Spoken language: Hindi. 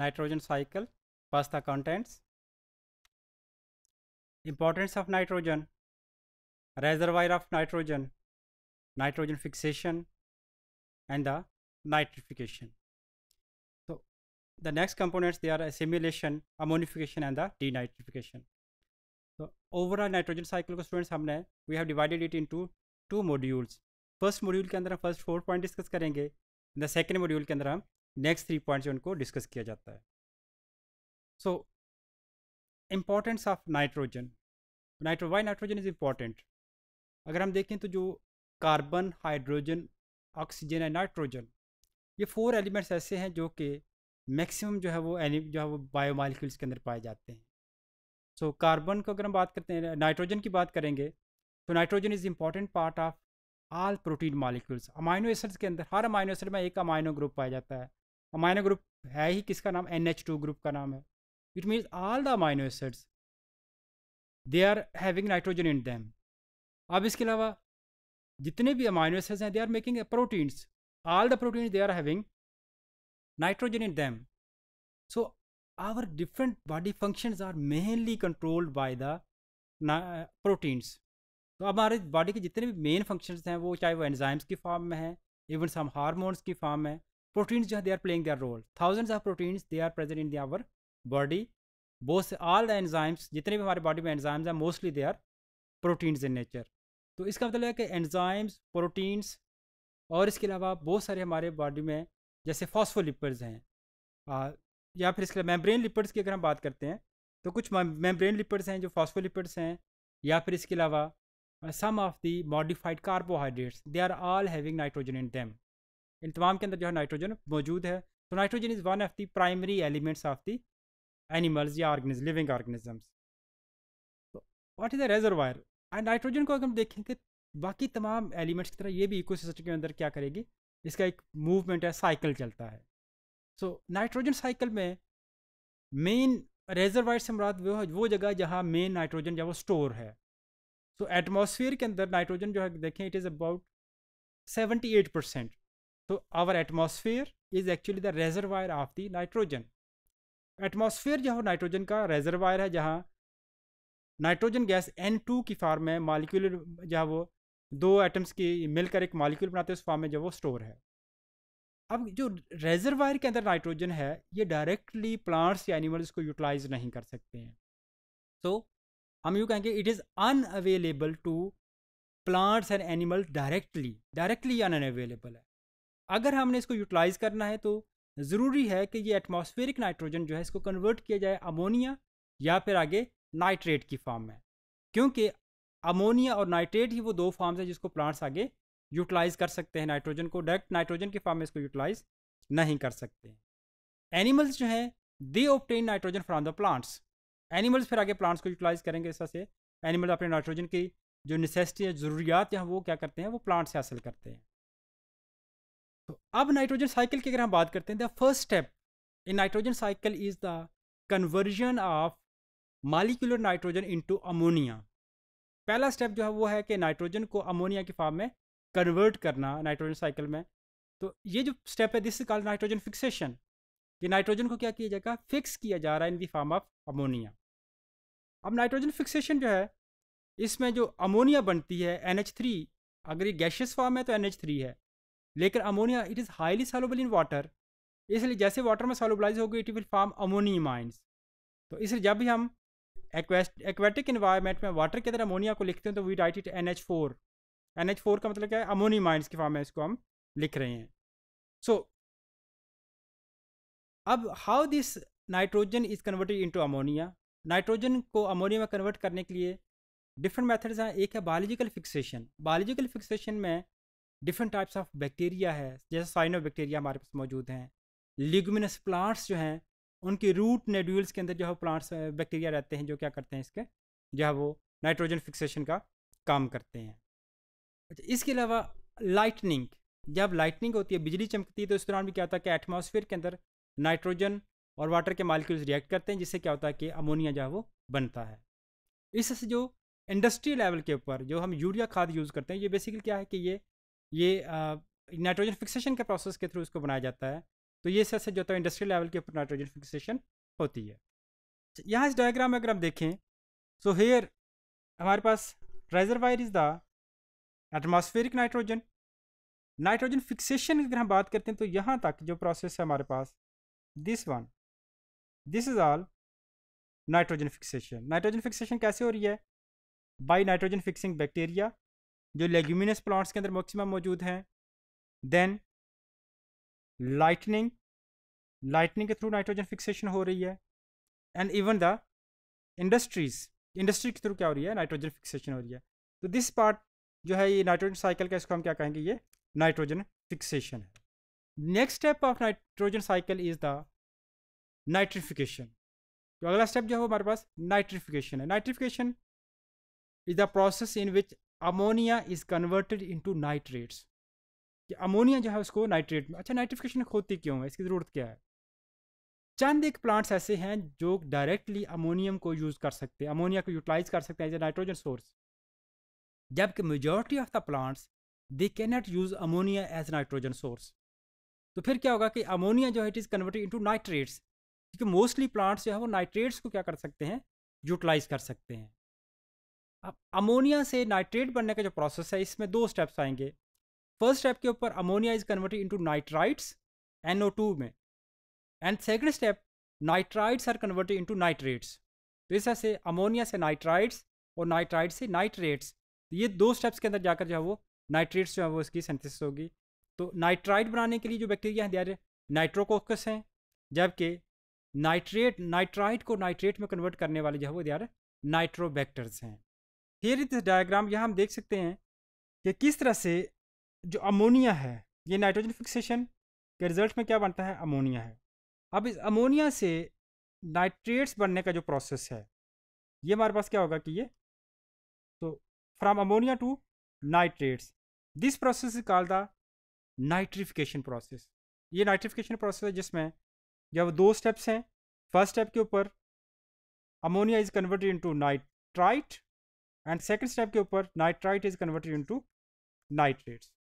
nitrogen cycle first the contents importance of nitrogen reservoir of nitrogen nitrogen fixation and the nitrification so the next components they are assimilation ammonification and the denitrification so overall nitrogen cycle को students हमने we have divided it into two modules first module के अंदर हम first four point discuss करेंगे the second module के अंदर हम नेक्स्ट थ्री पॉइंट्स उनको डिस्कस किया जाता है so importance of nitrogen nitro why nitrogen is important अगर हम देखें तो जो carbon hydrogen oxygen and nitrogen ये फोर एलिमेंट्स ऐसे हैं जो कि मैक्सिमम जो है वो जो है वो बायोमालिक्यूल्स के अंदर पाए जाते हैं सो so, कार्बन को अगर हम बात करते हैं नाइट्रोजन की बात करेंगे तो nitrogen is important part of all protein molecules amino acids के अंदर हर अमाइनो एसिड में एक अमाइनो ग्रुप पाया जाता है अमाइनो ग्रुप है ही किसका नाम एन एच टू ग्रुप का नाम है it means all the amino acids they are having nitrogen in them अब इसके अलावा जितने भी अमाइनो एसिड्स हैं they are making proteins all the protein they are having nitrogen in them so our different body function are mainly controlled by the proteins तो अब हमारे बॉडी के जितने भी मेन फंक्शंस हैं वो चाहे वो एंजाइम्स की फॉर्म में हैं इवन सम हार्मोन्स की फॉर्म में प्रोटीन्स जो है they are playing their role thousands of proteins they are present in the our body both all the enzymes जितने भी हमारे बॉडी में enzymes हैं mostly they are proteins in nature तो इसका मतलब है कि enzymes प्रोटीन्स और इसके अलावा बहुत सारे हमारे बॉडी में जैसे फॉस्फोलिपर्स हैं आ, या फिर इसके मेम्ब्रेन लिपर्स की अगर हम बात करते हैं तो कुछ मेम्ब्रेन लिपर्स हैं जो फॉस्फोलिपर्स हैं या फिर इसके अलावा some of the modified carbohydrates they are all having nitrogen in them इन तमाम के अंदर जो है नाइट्रोजन मौजूद है तो nitrogen is one of the primary elements of the animals या ऑर्गेनिज लिविंग ऑर्गेनिजम्स तो what is a reservoir and nitrogen को अगर हम देखें कि बाकी तमाम एलिमेंट्स की तरह ये भी इको के अंदर क्या करेगी इसका एक मूवमेंट है साइकिल चलता है सो नाइट्रोजन साइकिल में मेन रेजरवायर से मुराद वो वो जगह जहाँ मेन नाइट्रोजन जो वो स्टोर है सो so, एटमॉस्फेयर के अंदर नाइट्रोजन जो है देखें it is about seventy eight percent So our atmosphere is actually the reservoir of the nitrogen. Atmosphere जो है नाइट्रोजन का रेजरवायर है जहाँ नाइट्रोजन गैस N2 की फार्म में मालिक्यूल जहाँ वो दो एटम्स की मिलकर एक मालिक्यूल बनाते हैं उस फार्म में जो वो स्टोर है अब जो रेजरवायर के अंदर नाइट्रोजन है ये डायरेक्टली प्लांट्स या एनिमल्स को यूटिलाइज नहीं कर सकते हैं तो so, हम यूँ कहेंगे it is unavailable to plants and animals directly directly unavailable है अगर हमने इसको यूटिलाइज़ करना है तो ज़रूरी है कि ये एटमॉस्फेरिक नाइट्रोजन जो है इसको कन्वर्ट किया जाए अमोनिया या फिर आगे नाइट्रेट की फॉर्म में क्योंकि अमोनिया और नाइट्रेट ही वो दो फॉर्म्स हैं जिसको प्लांट्स आगे यूटिलाइज़ कर सकते हैं नाइट्रोजन को डायरेक्ट नाइट्रोजन के फॉर्म में इसको यूटिलाइज़ नहीं कर सकते एनिमल्स जो हैं they obtain nitrogen from the plants animals फिर आगे प्लांट्स को यूटिलाइज़ करेंगे इस तरह से एनिमल्स अपने नाइट्रोजन की जो नेसेसिटी है ज़रूरियात हैं वो क्या करते हैं वो प्लांट्स से हासिल करते हैं तो अब नाइट्रोजन साइकिल की अगर हम बात करते हैं the first step in nitrogen cycle is the conversion of molecular nitrogen into ammonia पहला स्टेप जो है वो है कि नाइट्रोजन को अमोनिया के फार्म में कन्वर्ट करना नाइट्रोजन साइकिल में तो ये जो स्टेप है this is called nitrogen fixation कि नाइट्रोजन को क्या किया जाएगा फिक्स किया जा रहा है in the form of ammonia अब नाइट्रोजन फिक्सेशन जो है इसमें जो अमोनिया बनती है एन एच थ्री अगर ये गैशियस फॉर्म है तो एन एच थ्री है लेकिन ammonia it is highly soluble in water इसलिए जैसे वाटर में सॉलबलाइज होगी it will form ammonium ions तो इसलिए जब भी हम एक्वेटिक इन्वायरमेंट में वाटर के अंदर अमोनिया को लिखते हैं तो we write it N H four N H four का मतलब क्या है अमोनियम आइंस के फॉर्म में इसको हम लिख रहे हैं सो so, अब how this nitrogen is converted into ammonia nitrogen को अमोनिया में कन्वर्ट करने के लिए डिफरेंट मैथड्स हैं एक है बायोलॉजिकल फिक्सेशन बायोलॉजिकल फिक्सेशन में डिफरेंट टाइप्स ऑफ बैक्टीरिया है जैसे साइनो बैक्टीरिया हमारे पास मौजूद हैं लिगमिनस प्लांट्स जो हैं उनके रूट नेड्यूल्स के अंदर जो है प्लांट्स बैक्टीरिया रहते हैं जो क्या करते हैं इसके जो है वो नाइट्रोजन फिक्सेशन का काम करते हैं अच्छा इसके अलावा लाइटनिंग जब लाइटनिंग होती है बिजली चमकती है तो इस दौरान भी क्या होता है कि एटमोसफियर के अंदर नाइट्रोजन और वाटर के मालिक्यूल्स रिएक्ट करते हैं जिससे क्या होता है कि अमोनिया जो है वो बनता है इससे जो इंडस्ट्री लेवल के ऊपर जो हम यूरिया खाद यूज़ करते हैं ये बेसिकली क्या है कि ये ये नाइट्रोजन फिक्सेशन के प्रोसेस के थ्रू इसको बनाया जाता है तो ये सबसे जो होता है इंडस्ट्रियल लेवल के ऊपर नाइट्रोजन फिक्सेशन होती है अच्छा, यहाँ इस डायग्राम में अगर हम देखें सो हेयर हमारे पास where is the atmospheric nitrogen nitrogen fixation की अगर हम बात करते हैं तो यहाँ तक जो प्रोसेस है हमारे पास this one this is all nitrogen fixation nitrogen fixation कैसे हो रही है बाई नाइट्रोजन फिक्सिंग बैक्टीरिया जो लेग्यूमिनस प्लांट्स के अंदर मैक्सिमम मौजूद हैं देन लाइटनिंग लाइटनिंग के थ्रू नाइट्रोजन फिक्सेशन हो रही है and even the industries industry के थ्रू क्या हो रही है नाइट्रोजन फिक्सेशन हो रही है तो दिस पार्ट जो है ये नाइट्रोजन साइकिल का इसको हम क्या कहेंगे ये नाइट्रोजन फिक्सेशन है next step of nitrogen cycle is the nitrification तो अगला स्टेप जो है हमारे पास नाइट्रिफिकेशन है nitrification is the process in which ammonia is converted into nitrates कि अमोनिया जो है उसको नाइट्रेट में अच्छा नाइट्रिफिकेशन होती क्यों है इसकी ज़रूरत क्या है चंद एक प्लांट्स ऐसे हैं जो डायरेक्टली अमोनियम को यूज़ कर सकते हैं अमोनिया को यूटिलाइज कर सकते हैं एज ए नाइट्रोजन सोर्स जबकि majority of the plants they can not use ammonia as nitrogen source तो फिर क्या होगा कि अमोनिया जो है it is converted into nitrates क्योंकि मोस्टली प्लांट्स जो है वो नाइट्रेट्स को क्या कर सकते हैं यूटिलाइज कर सकते हैं अब अमोनिया से नाइट्रेट बनने का जो प्रोसेस है इसमें दो स्टेप्स आएंगे फर्स्ट स्टेप के ऊपर ammonia is converted into nitrites NO two में and second step nitrides are converted into nitrates तो इस तरह से अमोनिया से नाइट्राइड्स और नाइट्राइड से नाइट्रेट्स तो ये दो स्टेप्स के अंदर जाकर जो है वो नाइट्रेट्स जो है वो इसकी सेंथिस होगी तो नाइट्राइड बनाने के लिए जो बैक्टीरिया हैं दे नाइट्रोकोकस हैं जबकि नाइट्रेट नाइट्राइड को नाइट्रेट में कन्वर्ट करने वाले जो है वो दे नाइट्रोबैक्टर्स हैं हेयर इन डायग्राम यहाँ हम देख सकते हैं कि किस तरह से जो अमोनिया है ये नाइट्रोजन फिक्सेशन के रिजल्ट में क्या बनता है अमोनिया है अब इस अमोनिया से नाइट्रेट्स बनने का जो प्रोसेस है ये हमारे पास क्या होगा कि ये तो from ammonia to nitrates this process is call the nitrification process ये नाइट्रिफिकेशन प्रोसेस है जिसमें जब दो स्टेप्स हैं फर्स्ट स्टेप के ऊपर ammonia is converted into nitrite and second step ke upar nitrite is converted into nitrates